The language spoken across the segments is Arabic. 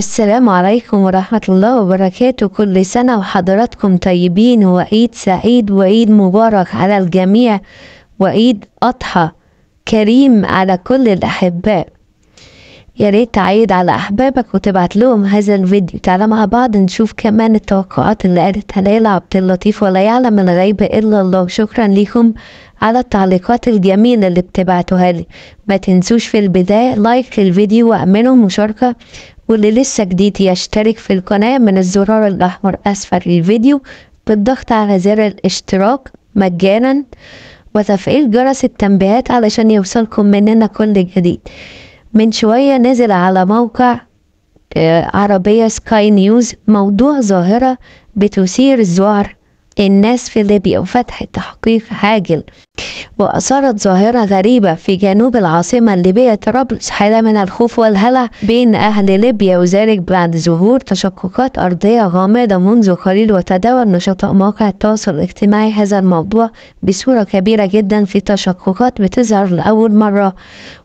السلام عليكم ورحمة الله وبركاته كل سنة وحضراتكم طيبين وعيد سعيد وعيد مبارك على الجميع وعيد أضحى كريم على كل الأحباء يا ريت تعيد على أحبابك وتبعت لهم هذا الفيديو تعالى مع بعض نشوف كمان التوقعات اللي قالتها ليلى عبد اللطيف ولا يعلم الغيب إلا الله شكرا ليكم على التعليقات الجميلة اللي بتبعتوها لي ما تنسوش في البداية لايك للفيديو واعملوا مشاركة واللي لسه جديد يشترك في القناة من الزرار الأحمر أسفل الفيديو بالضغط على زر الاشتراك مجانا وتفعيل جرس التنبيهات علشان يوصلكم مننا كل جديد من شوية نزل على موقع آه، عربية سكاي نيوز موضوع ظاهرة بتثير زوار الناس في ليبيا وفتح تحقيق هاجل وأثارت ظاهرة غريبة في جنوب العاصمة الليبية طرابلس حالة من الخوف والهلع بين أهل ليبيا وذلك بعد ظهور تشققات أرضية غامضة منذ قليل وتداول نشطاء مواقع التواصل الاجتماعي هذا الموضوع بصورة كبيرة جدا في تشققات بتظهر لأول مرة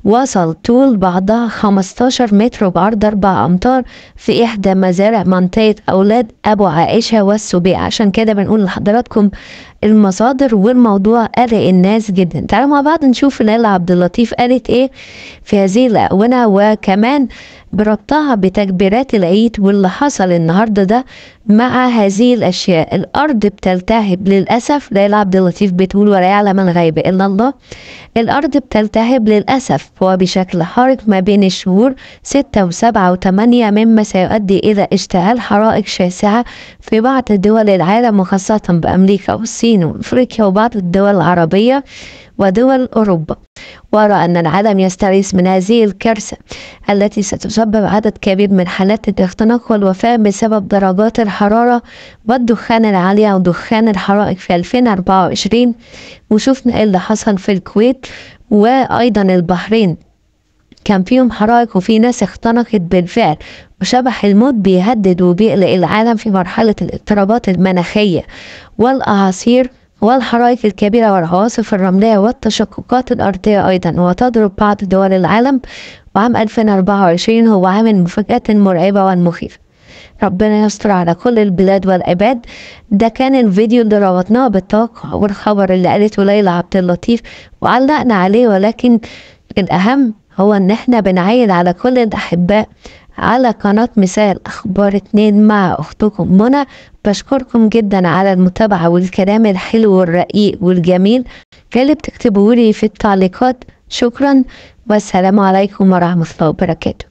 وصل طول بعضها 15 متر بعرض 4 أمتار في إحدى مزارع منطقة أولاد أبو عائشة والسبيع عشان كده بنقول لحضراتكم المصادر والموضوع قال إن الناس جدا تعالوا مع بعض نشوف ليلى عبد اللطيف قالت ايه في هذه الاونه وكمان بربطها بتكبيرات العيد واللي حصل النهارده ده مع هذه الاشياء الارض بتلتهب للاسف ليلى عبد اللطيف بتقول ولا يعلم الغيب الا الله الارض بتلتهب للاسف وبشكل حارق ما بين الشهور ستة وسبعة وثمانية مما سيؤدي الى اشتعال حرائق شاسعه في بعض دول العالم وخاصه بامريكا والصين وافريقيا وبعض الدول العربيه ودول أوروبا وأرى أن العالم يستغيث من هذه الكارثة التي ستسبب عدد كبير من حالات الاختناق والوفاة بسبب درجات الحرارة والدخان العالية ودخان الحرائق في 2024 وشفنا إيه اللي حصل في الكويت وأيضا البحرين كان فيهم حرائق وفي ناس اختنقت بالفعل وشبح الموت بيهدد وبيقلق العالم في مرحلة الاضطرابات المناخية والأعاصير والحرائق الكبيرة والعواصف الرملية والتشققات الأرضية أيضا وتضرب بعض دول العالم وعام 2024 هو عام مفاجأة مرعبة ومخيفة ربنا يستر على كل البلاد والعباد ده كان الفيديو اللي ربطناه بالتوقع والخبر اللي قالته ليلى عبد اللطيف وعلقنا عليه ولكن الأهم هو إن احنا بنعيد على كل الأحباء على قناة مثال أخبار اتنين مع أختكم منى بشكركم جدا على المتابعة والكلام الحلو والرقيق والجميل اللي بتكتبوا لي في التعليقات شكرا والسلام عليكم ورحمة الله وبركاته